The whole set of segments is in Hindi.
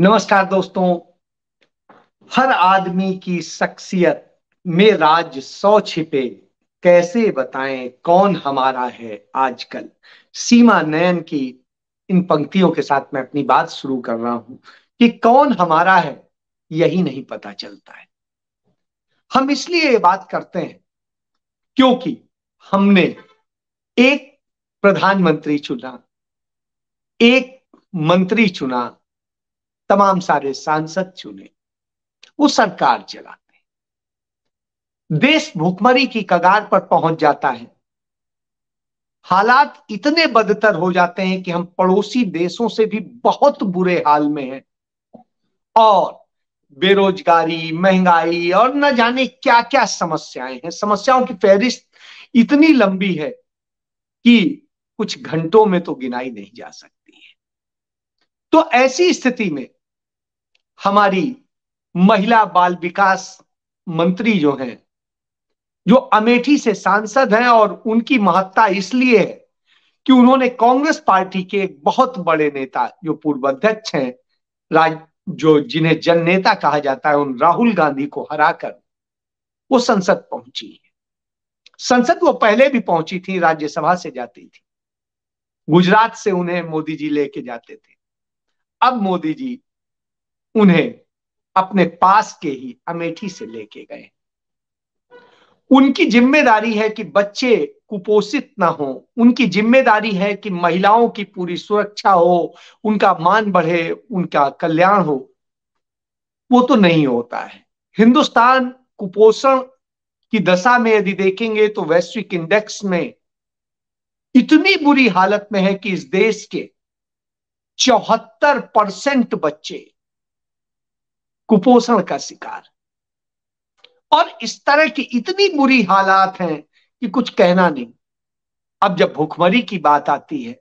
नमस्कार दोस्तों हर आदमी की शख्सियत में राज सौ छिपे कैसे बताएं कौन हमारा है आजकल सीमा नयन की इन पंक्तियों के साथ मैं अपनी बात शुरू कर रहा हूं कि कौन हमारा है यही नहीं पता चलता है हम इसलिए ये बात करते हैं क्योंकि हमने एक प्रधानमंत्री चुना एक मंत्री चुना तमाम सारे सांसद चुने वो सरकार चलाते हैं देश भूखमरी की कगार पर पहुंच जाता है हालात इतने बदतर हो जाते हैं कि हम पड़ोसी देशों से भी बहुत बुरे हाल में हैं और बेरोजगारी महंगाई और न जाने क्या क्या समस्याएं हैं समस्याओं की फहरिस्त इतनी लंबी है कि कुछ घंटों में तो गिनाई नहीं जा सकती है तो ऐसी स्थिति में हमारी महिला बाल विकास मंत्री जो हैं जो अमेठी से सांसद हैं और उनकी महत्ता इसलिए है कि उन्होंने कांग्रेस पार्टी के एक बहुत बड़े नेता जो पूर्व अध्यक्ष हैं राज जो जिन्हें जन नेता कहा जाता है उन राहुल गांधी को हराकर वो संसद पहुंची है संसद वो पहले भी पहुंची थी राज्यसभा से जाती थी गुजरात से उन्हें मोदी जी लेके जाते थे अब मोदी जी उन्हें अपने पास के ही अमेठी से लेके गए उनकी जिम्मेदारी है कि बच्चे कुपोषित ना हो उनकी जिम्मेदारी है कि महिलाओं की पूरी सुरक्षा हो उनका मान बढ़े उनका कल्याण हो वो तो नहीं होता है हिंदुस्तान कुपोषण की दशा में यदि देखेंगे तो वैश्विक इंडेक्स में इतनी बुरी हालत में है कि इस देश के चौहत्तर परसेंट बच्चे कुपोषण का शिकार और इस तरह की इतनी बुरी हालात हैं कि कुछ कहना नहीं अब जब भुखमरी की बात आती है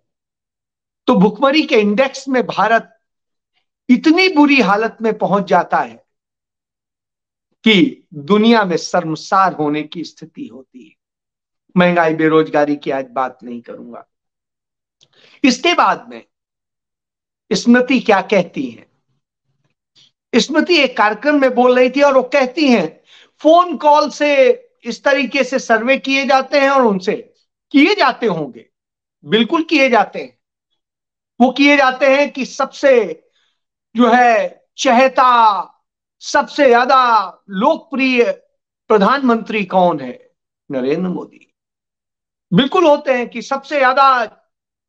तो भुखमरी के इंडेक्स में भारत इतनी बुरी हालत में पहुंच जाता है कि दुनिया में शर्मसार होने की स्थिति होती है महंगाई बेरोजगारी की आज बात नहीं करूंगा इसके बाद में स्मृति क्या कहती है स्मृति एक कार्यक्रम में बोल रही थी और वो कहती हैं फोन कॉल से इस तरीके से सर्वे किए जाते हैं और उनसे किए जाते होंगे बिल्कुल किए जाते हैं वो किए जाते हैं कि सबसे जो है चहता सबसे ज्यादा लोकप्रिय प्रधानमंत्री कौन है नरेंद्र मोदी बिल्कुल होते हैं कि सबसे ज्यादा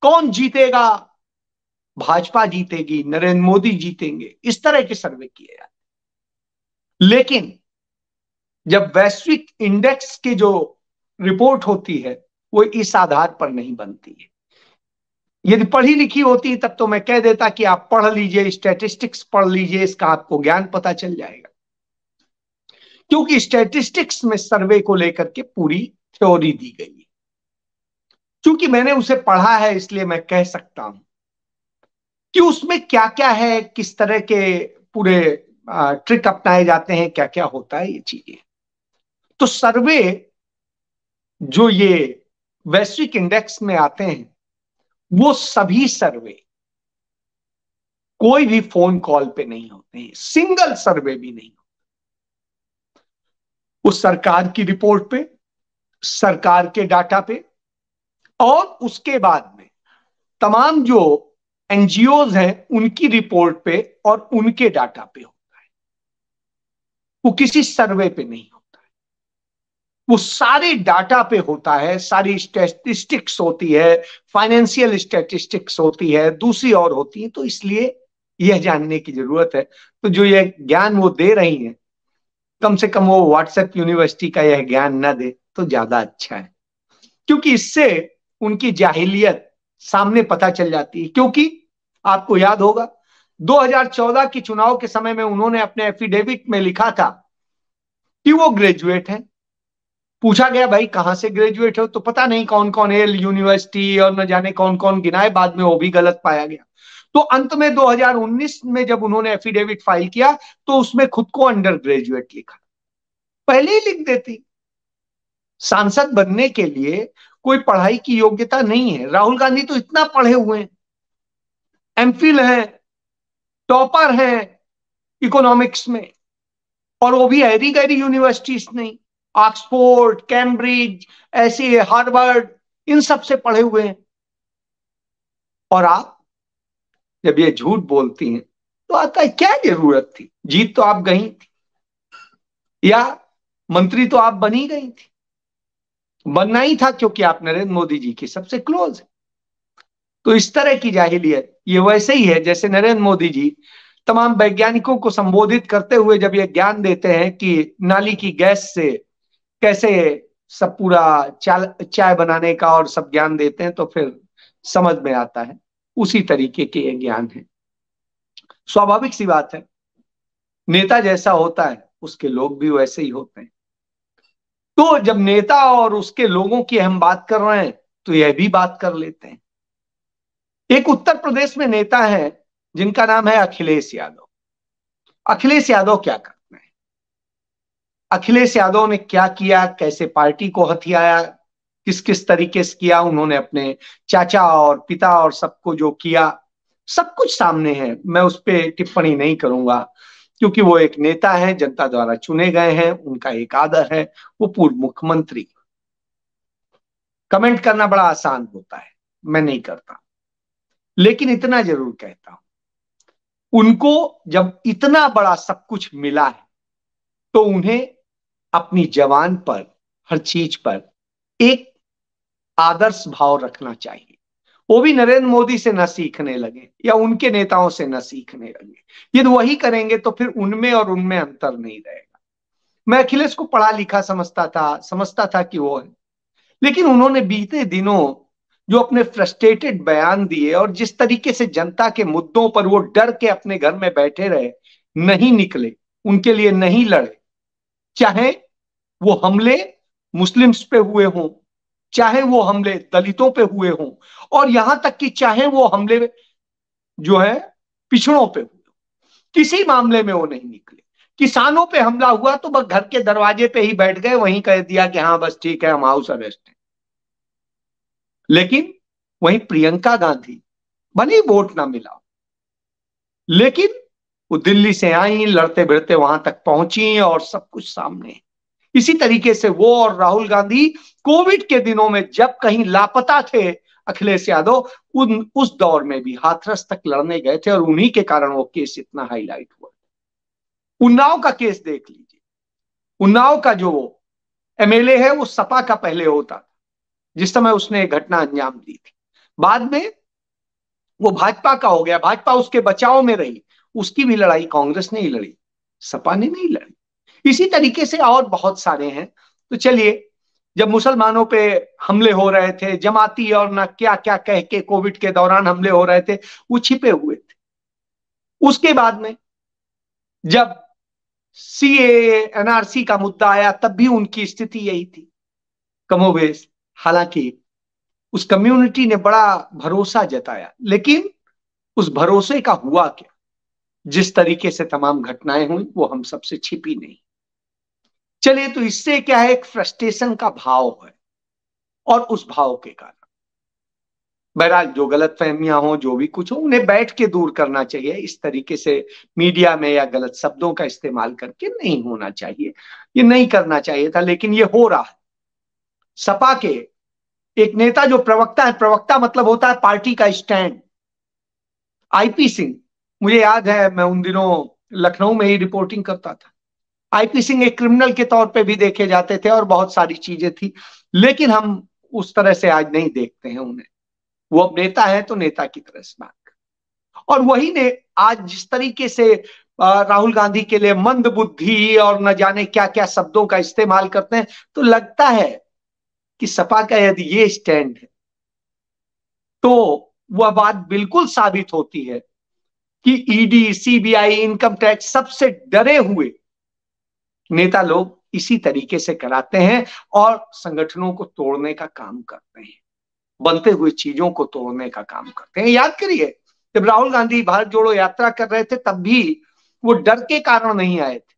कौन जीतेगा भाजपा जीतेगी नरेंद्र मोदी जीतेंगे इस तरह के सर्वे किए जाते लेकिन जब वैश्विक इंडेक्स की जो रिपोर्ट होती है वो इस आधार पर नहीं बनती है यदि पढ़ी लिखी होती तब तो मैं कह देता कि आप पढ़ लीजिए स्टैटिस्टिक्स पढ़ लीजिए इसका आपको ज्ञान पता चल जाएगा क्योंकि स्टैटिस्टिक्स में सर्वे को लेकर के पूरी थ्योरी दी गई है क्योंकि मैंने उसे पढ़ा है इसलिए मैं कह सकता हूं कि उसमें क्या क्या है किस तरह के पूरे ट्रिक अपनाए जाते हैं क्या क्या होता है ये चीजें तो सर्वे जो ये वैश्विक इंडेक्स में आते हैं वो सभी सर्वे कोई भी फोन कॉल पे नहीं होते हैं सिंगल सर्वे भी नहीं होते उस सरकार की रिपोर्ट पे सरकार के डाटा पे और उसके बाद में तमाम जो एनजीओज है उनकी रिपोर्ट पे और उनके डाटा पे होता है वो किसी सर्वे पे नहीं होता है वो सारे डाटा पे होता है सारी स्टेटिस्टिक्स होती है फाइनेंशियल स्टेटिस्टिक्स होती है दूसरी और होती है तो इसलिए यह जानने की जरूरत है तो जो यह ज्ञान वो दे रही है कम से कम वो व्हाट्सएप यूनिवर्सिटी का यह ज्ञान ना दे तो ज्यादा अच्छा है क्योंकि इससे उनकी जाहिलियत सामने पता चल जाती है क्योंकि आपको याद होगा 2014 के चुनाव के समय में उन्होंने अपने एफिडेविट में लिखा था कि वो ग्रेजुएट है पूछा गया भाई कहां से ग्रेजुएट हो तो पता नहीं कौन कौन एल यूनिवर्सिटी और न जाने कौन कौन गिनाए बाद में वो भी गलत पाया गया तो अंत में 2019 में जब उन्होंने एफिडेविट फाइल किया तो उसमें खुद को अंडर ग्रेजुएट लिखा पहले ही लिख देती सांसद बनने के लिए कोई पढ़ाई की योग्यता नहीं है राहुल गांधी तो इतना पढ़े हुए हैं एमफिल है टॉपर है इकोनॉमिक्स में और वो भी हैरी गहरी यूनिवर्सिटीज नहीं ऑक्सफोर्ड कैम्ब्रिज ऐसे हार्वर्ड इन सब से पढ़े हुए हैं और आप जब ये झूठ बोलती हैं तो आता क्या जरूरत थी जीत तो आप गई थी या मंत्री तो आप बनी गई थी बनना ही था क्योंकि आप नरेंद्र मोदी जी की सबसे क्लोज है तो इस तरह की जाहिलियत ये वैसे ही है जैसे नरेंद्र मोदी जी तमाम वैज्ञानिकों को संबोधित करते हुए जब ये ज्ञान देते हैं कि नाली की गैस से कैसे सब पूरा चाय बनाने का और सब ज्ञान देते हैं तो फिर समझ में आता है उसी तरीके के ये ज्ञान है स्वाभाविक सी बात है नेता जैसा होता है उसके लोग भी वैसे ही होते हैं तो जब नेता और उसके लोगों की हम बात कर रहे हैं तो यह भी बात कर लेते हैं एक उत्तर प्रदेश में नेता है जिनका नाम है अखिलेश यादव अखिलेश यादव क्या करते हैं अखिलेश यादव ने क्या किया कैसे पार्टी को हथियाया किस किस तरीके से किया उन्होंने अपने चाचा और पिता और सबको जो किया सब कुछ सामने है मैं उस पर टिप्पणी नहीं करूंगा क्योंकि वो एक नेता है जनता द्वारा चुने गए हैं उनका एक आदर है वो पूर्व मुख्यमंत्री कमेंट करना बड़ा आसान होता है मैं नहीं करता लेकिन इतना जरूर कहता हूं उनको जब इतना बड़ा सब कुछ मिला है तो उन्हें अपनी जवान पर हर चीज पर एक आदर्श भाव रखना चाहिए वो भी नरेंद्र मोदी से न सीखने लगे या उनके नेताओं से न सीखने लगे यदि वही करेंगे तो फिर उनमें और उनमें अंतर नहीं रहेगा मैं अखिलेश को पढ़ा लिखा समझता था समझता था कि वो है लेकिन उन्होंने बीते दिनों जो अपने फ्रस्ट्रेटेड बयान दिए और जिस तरीके से जनता के मुद्दों पर वो डर के अपने घर में बैठे रहे नहीं निकले उनके लिए नहीं लड़े चाहे वो हमले मुस्लिम्स पे हुए हों चाहे वो हमले दलितों पे हुए हों और यहां तक कि चाहे वो हमले जो है पिछड़ों पे हुए किसी मामले में वो नहीं निकले किसानों पे हमला हुआ तो बस घर के दरवाजे पे ही बैठ गए वहीं कह दिया कि हाँ बस ठीक है हम हाउस अरेस्ट लेकिन वहीं प्रियंका गांधी भले वोट ना मिला लेकिन वो दिल्ली से आई लड़ते भिड़ते वहां तक पहुंची और सब कुछ सामने इसी तरीके से वो और राहुल गांधी कोविड के दिनों में जब कहीं लापता थे अखिलेश यादव उन उस दौर में भी हाथरस तक लड़ने गए थे और उन्हीं के कारण वो केस इतना हाईलाइट हुआ उन्नाव का केस देख लीजिए उन्नाव का जो एमएलए है वो सपा का पहले होता था जिस समय उसने घटना अंजाम दी थी बाद में वो भाजपा का हो गया भाजपा उसके बचाव में रही उसकी भी लड़ाई कांग्रेस ने ही लड़ी सपा ने नहीं लड़ी इसी तरीके से और बहुत सारे हैं तो चलिए जब मुसलमानों पे हमले हो रहे थे जमाती और ना क्या क्या कह के कोविड के दौरान हमले हो रहे थे वो छिपे हुए थे उसके बाद में जब सी एनआरसी का मुद्दा आया तब भी उनकी स्थिति यही थी कमोबेश हालांकि उस कम्युनिटी ने बड़ा भरोसा जताया लेकिन उस भरोसे का हुआ क्या जिस तरीके से तमाम घटनाएं हुई वो हम सबसे छिपी नहीं चलिए तो इससे क्या है एक फ्रस्ट्रेशन का भाव है और उस भाव के कारण बहरहाल जो गलत फहमियां हो जो भी कुछ हो उन्हें बैठ के दूर करना चाहिए इस तरीके से मीडिया में या गलत शब्दों का इस्तेमाल करके नहीं होना चाहिए ये नहीं करना चाहिए था लेकिन ये हो रहा है सपा के एक नेता जो प्रवक्ता है प्रवक्ता मतलब होता है पार्टी का स्टैंड आईपी सिंह मुझे याद है मैं उन दिनों लखनऊ में ही रिपोर्टिंग करता था आईपी सिंह एक क्रिमिनल के तौर पे भी देखे जाते थे और बहुत सारी चीजें थी लेकिन हम उस तरह से आज नहीं देखते हैं उन्हें वो अब नेता है तो नेता की तरह से बात और वही ने आज जिस तरीके से राहुल गांधी के लिए मंद बुद्धि और न जाने क्या क्या शब्दों का इस्तेमाल करते हैं तो लगता है कि सपा का यदि ये स्टैंड है तो वह बात बिल्कुल साबित होती है कि ईडी सीबीआई इनकम टैक्स सबसे डरे हुए नेता लोग इसी तरीके से कराते हैं और संगठनों को तोड़ने का काम करते हैं बनते हुए चीजों को तोड़ने का काम करते हैं याद करिए जब राहुल गांधी भारत जोड़ो यात्रा कर रहे थे तब भी वो डर के कारण नहीं आए थे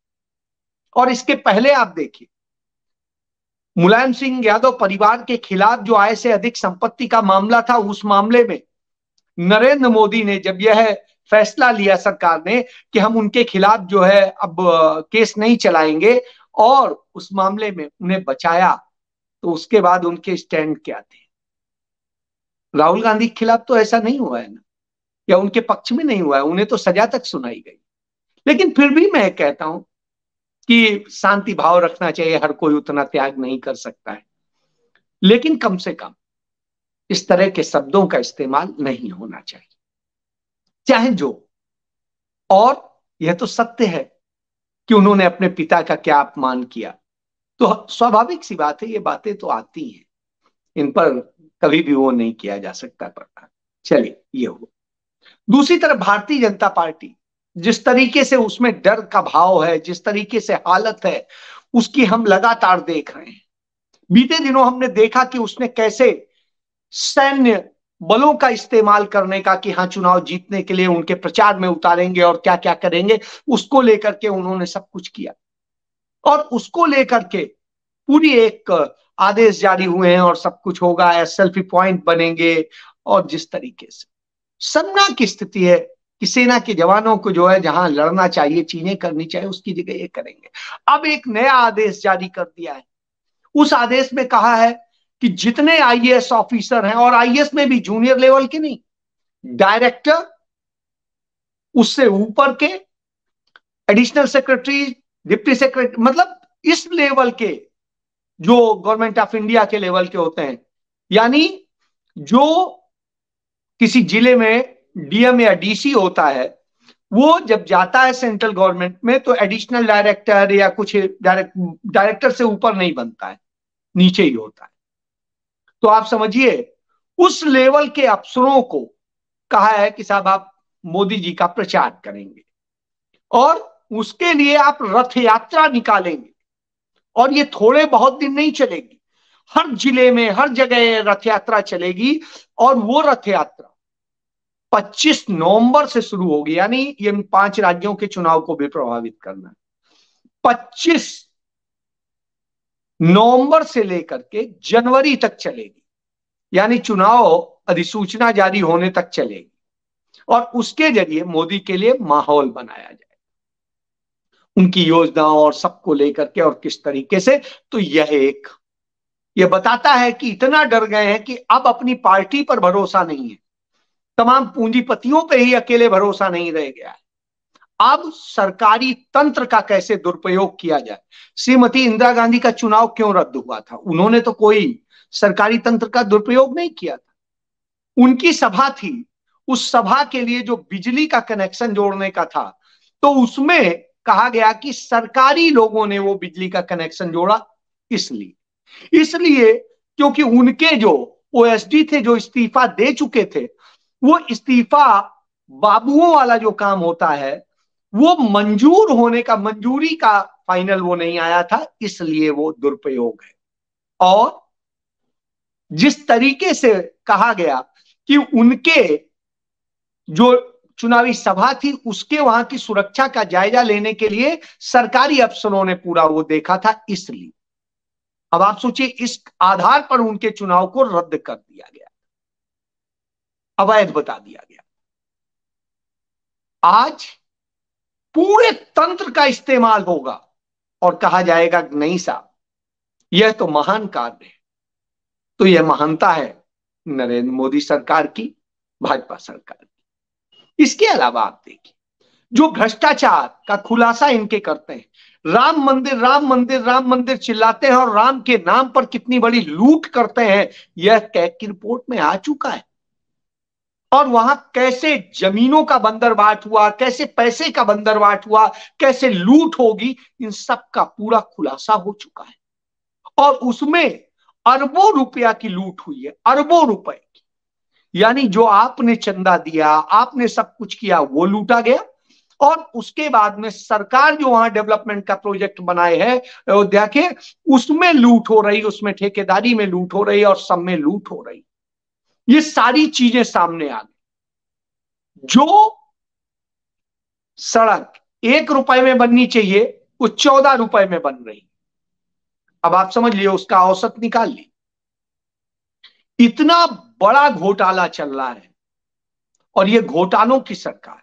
और इसके पहले आप देखिए मुलायम सिंह यादव परिवार के खिलाफ जो आय से अधिक संपत्ति का मामला था उस मामले में नरेंद्र मोदी ने जब यह फैसला लिया सरकार ने कि हम उनके खिलाफ जो है अब केस नहीं चलाएंगे और उस मामले में उन्हें बचाया तो उसके बाद उनके स्टैंड क्या थे राहुल गांधी के खिलाफ तो ऐसा नहीं हुआ है ना या उनके पक्ष में नहीं हुआ है उन्हें तो सजा तक सुनाई गई लेकिन फिर भी मैं कहता हूं कि शांति भाव रखना चाहिए हर कोई उतना त्याग नहीं कर सकता है लेकिन कम से कम इस तरह के शब्दों का इस्तेमाल नहीं होना चाहिए चाहे जो और यह तो सत्य है कि उन्होंने अपने पिता का क्या अपमान किया तो स्वाभाविक सी बात है ये बातें तो आती हैं इन पर कभी भी वो नहीं किया जा सकता प्रधान चलिए ये हुआ दूसरी तरफ भारतीय जनता पार्टी जिस तरीके से उसमें डर का भाव है जिस तरीके से हालत है उसकी हम लगातार देख रहे हैं बीते दिनों हमने देखा कि उसने कैसे सैन्य बलों का इस्तेमाल करने का कि हाँ चुनाव जीतने के लिए उनके प्रचार में उतारेंगे और क्या क्या करेंगे उसको लेकर के उन्होंने सब कुछ किया और उसको लेकर के पूरी एक आदेश जारी हुए हैं और सब कुछ होगा सेल्फी पॉइंट बनेंगे और जिस तरीके से सन्ना की स्थिति है कि सेना के जवानों को जो है जहां लड़ना चाहिए चीजें करनी चाहिए उसकी जगह ये करेंगे अब एक नया आदेश जारी कर दिया है उस आदेश में कहा है कि जितने आईएएस ऑफिसर हैं और आईएएस में भी जूनियर लेवल के नहीं डायरेक्टर उससे ऊपर के एडिशनल सेक्रेटरी डिप्टी सेक्रेटरी मतलब इस लेवल के जो गवर्नमेंट ऑफ इंडिया के लेवल के होते हैं यानी जो किसी जिले में डीएम या डीसी होता है वो जब जाता है सेंट्रल गवर्नमेंट में तो एडिशनल डायरेक्टर या कुछ डायरेक्ट डायरेक्टर से ऊपर नहीं बनता है नीचे ही होता है तो आप समझिए उस लेवल के अफसरों को कहा है कि साहब आप मोदी जी का प्रचार करेंगे और उसके लिए आप रथ यात्रा निकालेंगे और ये थोड़े बहुत दिन नहीं चलेगी हर जिले में हर जगह रथ यात्रा चलेगी और वो रथ यात्रा 25 नवंबर से शुरू होगी यानी ये पांच राज्यों के चुनाव को भी प्रभावित करना है 25 नवंबर से लेकर के जनवरी तक चलेगी यानी चुनाव अधिसूचना जारी होने तक चलेगी और उसके जरिए मोदी के लिए माहौल बनाया जाए उनकी योजनाओं और सबको लेकर के और किस तरीके से तो यह एक यह बताता है कि इतना डर गए हैं कि अब अपनी पार्टी पर भरोसा नहीं है तमाम पूंजीपतियों पे ही अकेले भरोसा नहीं रह गया है अब सरकारी तंत्र का कैसे दुरुपयोग किया जाए श्रीमती इंदिरा गांधी का चुनाव क्यों रद्द हुआ था उन्होंने तो कोई सरकारी तंत्र का दुरुपयोग नहीं किया था उनकी सभा थी उस सभा के लिए जो बिजली का कनेक्शन जोड़ने का था तो उसमें कहा गया कि सरकारी लोगों ने वो बिजली का कनेक्शन जोड़ा इसलिए इसलिए क्योंकि उनके जो ओएसडी थे जो इस्तीफा दे चुके थे वो इस्तीफा बाबुओं वाला जो काम होता है वो मंजूर होने का मंजूरी का फाइनल वो नहीं आया था इसलिए वो दुरुपयोग है और जिस तरीके से कहा गया कि उनके जो चुनावी सभा थी उसके वहां की सुरक्षा का जायजा लेने के लिए सरकारी अफसरों ने पूरा वो देखा था इसलिए अब आप सोचिए इस आधार पर उनके चुनाव को रद्द कर दिया गया अवैध बता दिया गया आज पूरे तंत्र का इस्तेमाल होगा और कहा जाएगा नहीं साहब यह तो महान कार्य है तो यह महानता है नरेंद्र मोदी सरकार की भाजपा सरकार की इसके अलावा आप देखिए जो भ्रष्टाचार का खुलासा इनके करते हैं राम मंदिर राम मंदिर राम मंदिर चिल्लाते हैं और राम के नाम पर कितनी बड़ी लूट करते हैं यह कैक की रिपोर्ट में आ चुका है और वहां कैसे जमीनों का बंदरवाट हुआ कैसे पैसे का बंदरवाट हुआ कैसे लूट होगी इन सब का पूरा खुलासा हो चुका है और उसमें अरबों रुपया की लूट हुई है अरबों रुपए की यानी जो आपने चंदा दिया आपने सब कुछ किया वो लूटा गया और उसके बाद में सरकार जो वहां डेवलपमेंट का प्रोजेक्ट बनाए है अयोध्या के उसमें लूट हो रही उसमें ठेकेदारी में लूट हो रही और सब में लूट हो रही ये सारी चीजें सामने आ गई जो सड़क एक रुपए में बननी चाहिए वो चौदह रुपए में बन रही अब आप समझ लिए उसका औसत निकाल ली इतना बड़ा घोटाला चल रहा है और ये घोटालों की सरकार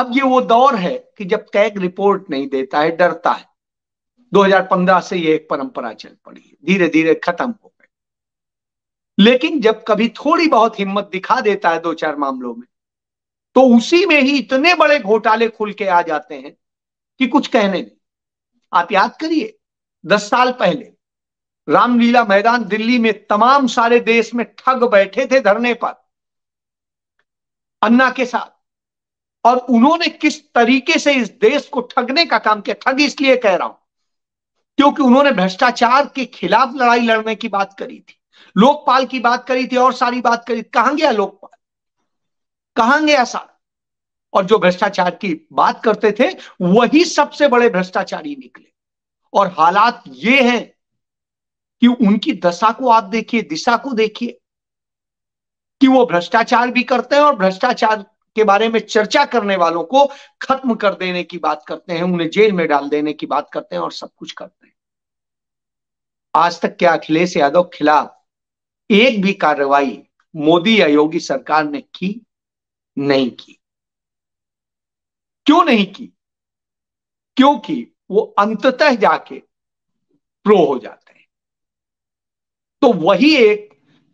अब ये वो दौर है कि जब कैग रिपोर्ट नहीं देता है डरता है 2015 से ये एक परंपरा चल पड़ी है धीरे धीरे खत्म हो लेकिन जब कभी थोड़ी बहुत हिम्मत दिखा देता है दो चार मामलों में तो उसी में ही इतने बड़े घोटाले खुल के आ जाते हैं कि कुछ कहने नहीं आप याद करिए दस साल पहले रामलीला मैदान दिल्ली में तमाम सारे देश में ठग बैठे थे धरने पर अन्ना के साथ और उन्होंने किस तरीके से इस देश को ठगने का काम किया ठग इसलिए कह रहा हूं क्योंकि उन्होंने भ्रष्टाचार के खिलाफ लड़ाई लड़ने की बात करी थी लोकपाल की बात करी थी और सारी बात करी कहां गया लोकपाल कहां गया सारा और जो भ्रष्टाचार की बात करते थे वही सबसे बड़े भ्रष्टाचारी निकले और हालात ये हैं कि उनकी दशा को आप देखिए दिशा को देखिए कि वो भ्रष्टाचार भी करते हैं और भ्रष्टाचार के बारे में चर्चा करने वालों को खत्म कर देने की बात करते हैं उन्हें जेल में डाल देने की बात करते हैं और सब कुछ करते हैं आज तक क्या अखिलेश यादव खिलाफ एक भी कार्रवाई मोदी या योगी सरकार ने की नहीं की क्यों नहीं की क्योंकि वो अंततः जाके प्रो हो जाते हैं तो वही एक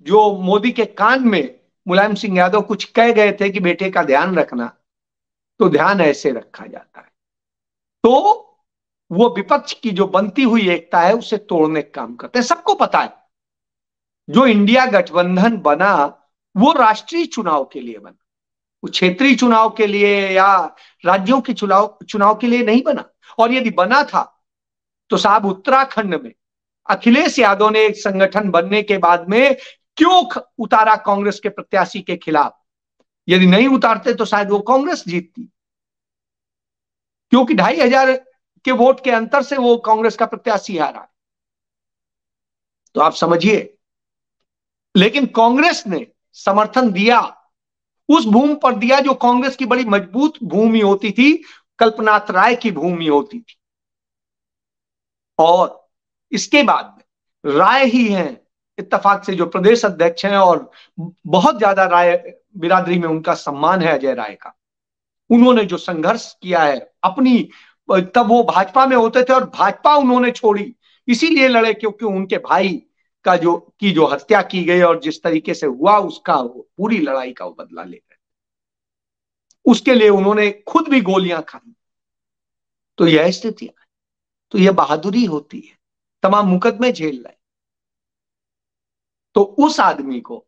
जो मोदी के कान में मुलायम सिंह यादव कुछ कह गए थे कि बेटे का ध्यान रखना तो ध्यान ऐसे रखा जाता है तो वो विपक्ष की जो बनती हुई एकता है उसे तोड़ने का काम करते हैं सबको पता है जो इंडिया गठबंधन बना वो राष्ट्रीय चुनाव के लिए बना वो क्षेत्रीय चुनाव के लिए या राज्यों के चुनाव चुनाव के लिए नहीं बना और यदि बना था तो साहब उत्तराखंड में अखिलेश यादव ने एक संगठन बनने के बाद में क्यों उतारा कांग्रेस के प्रत्याशी के खिलाफ यदि नहीं उतारते तो शायद वो कांग्रेस जीतती क्योंकि ढाई हजार के वोट के अंतर से वो कांग्रेस का प्रत्याशी हारा तो आप समझिए लेकिन कांग्रेस ने समर्थन दिया उस भूमि पर दिया जो कांग्रेस की बड़ी मजबूत भूमि होती थी कल्पनाथ राय की भूमि होती थी और इसके बाद में राय ही हैं इतफाक से जो प्रदेश अध्यक्ष हैं और बहुत ज्यादा राय बिरादरी में उनका सम्मान है अजय राय का उन्होंने जो संघर्ष किया है अपनी तब वो भाजपा में होते थे और भाजपा उन्होंने छोड़ी इसीलिए लड़े क्योंकि उनके भाई का जो की जो हत्या की गई और जिस तरीके से हुआ उसका वो पूरी लड़ाई का वो बदला ले रहे उसके लिए उन्होंने खुद भी गोलियां खाई तो यह स्थिति तो यह बहादुरी होती है तमाम मुकदमे झेल रहे तो उस आदमी को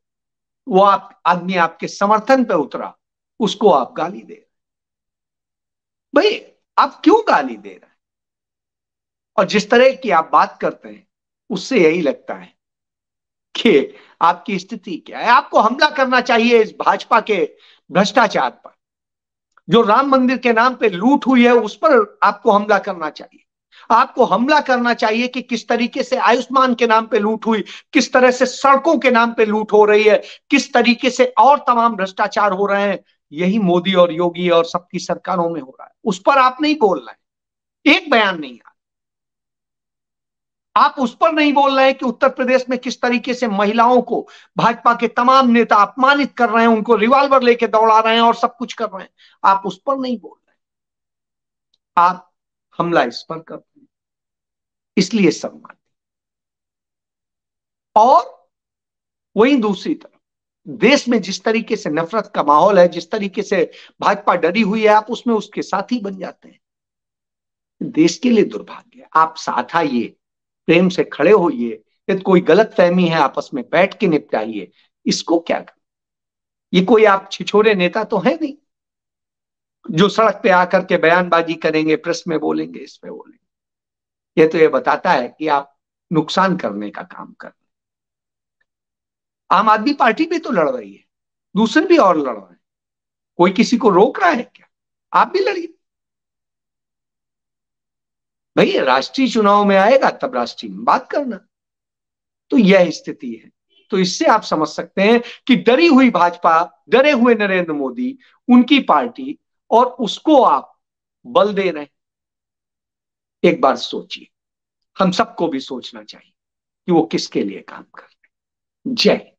वो आप आदमी आपके समर्थन पे उतरा उसको आप गाली दे रहे भाई आप क्यों गाली दे रहे हैं और जिस तरह की आप बात करते हैं उससे यही लगता है देखिए आपकी स्थिति क्या है आपको हमला करना चाहिए इस भाजपा के भ्रष्टाचार पर जो राम मंदिर के नाम पे लूट हुई है उस पर आपको हमला करना चाहिए आपको हमला करना चाहिए कि किस तरीके से आयुष्मान के नाम पे लूट हुई किस तरह से सड़कों के नाम पे लूट हो रही है किस तरीके से और तमाम भ्रष्टाचार हो रहे हैं यही मोदी और योगी और सबकी सरकारों में हो रहा है उस पर आप नहीं बोल रहे एक बयान नहीं आ आप उस पर नहीं बोल रहे हैं कि उत्तर प्रदेश में किस तरीके से महिलाओं को भाजपा के तमाम नेता अपमानित कर रहे हैं उनको रिवाल्वर लेके दौड़ा रहे हैं और सब कुछ कर रहे हैं आप उस पर नहीं बोल रहे आप हमला इस पर कर रहे हैं इसलिए सम्मान और वही दूसरी तरफ देश में जिस तरीके से नफरत का माहौल है जिस तरीके से भाजपा डरी हुई है आप उसमें उसके साथी बन जाते हैं देश के लिए दुर्भाग्य आप साथ आइए प्रेम से खड़े होइए यदि कोई गलत फहमी है आपस में बैठ के निपटाइए इसको क्या कर? ये कोई आप छिछोरे नेता तो है नहीं जो सड़क पे आकर के बयानबाजी करेंगे प्रेस में बोलेंगे इस पे बोलेंगे ये तो ये बताता है कि आप नुकसान करने का काम कर रहे आम आदमी पार्टी भी तो लड़ रही है दूसरे भी और लड़ रहे हैं कोई किसी को रोक रहा है क्या आप भी लड़िए भाई राष्ट्रीय चुनाव में आएगा तब राष्ट्रीय में बात करना तो यह स्थिति है तो इससे आप समझ सकते हैं कि डरी हुई भाजपा डरे हुए नरेंद्र मोदी उनकी पार्टी और उसको आप बल दे रहे एक बार सोचिए हम सबको भी सोचना चाहिए कि वो किसके लिए काम कर रहे जय